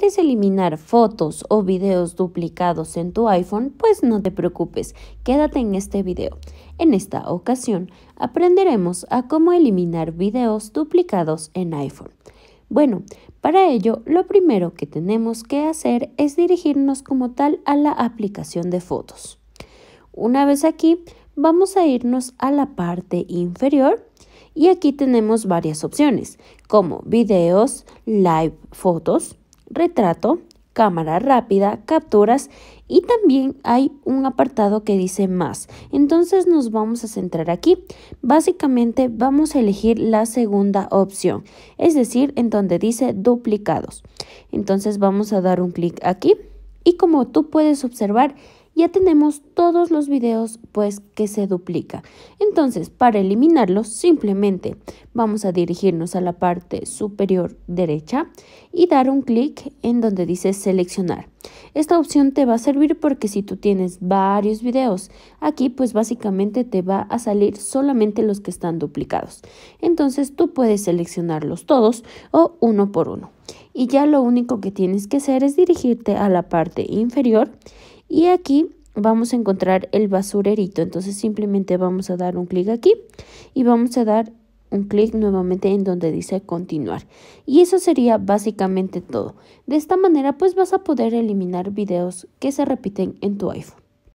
quieres eliminar fotos o videos duplicados en tu iPhone, pues no te preocupes, quédate en este video. En esta ocasión aprenderemos a cómo eliminar videos duplicados en iPhone. Bueno, para ello lo primero que tenemos que hacer es dirigirnos como tal a la aplicación de fotos. Una vez aquí, vamos a irnos a la parte inferior y aquí tenemos varias opciones como videos, live fotos, retrato, cámara rápida, capturas y también hay un apartado que dice más. Entonces nos vamos a centrar aquí. Básicamente vamos a elegir la segunda opción, es decir, en donde dice duplicados. Entonces vamos a dar un clic aquí y como tú puedes observar, ya tenemos todos los videos pues que se duplica. Entonces, para eliminarlos, simplemente vamos a dirigirnos a la parte superior derecha y dar un clic en donde dice seleccionar. Esta opción te va a servir porque si tú tienes varios videos, aquí pues básicamente te va a salir solamente los que están duplicados. Entonces tú puedes seleccionarlos todos o uno por uno y ya lo único que tienes que hacer es dirigirte a la parte inferior y aquí vamos a encontrar el basurerito. Entonces simplemente vamos a dar un clic aquí y vamos a dar un clic nuevamente en donde dice continuar. Y eso sería básicamente todo. De esta manera pues vas a poder eliminar videos que se repiten en tu iPhone.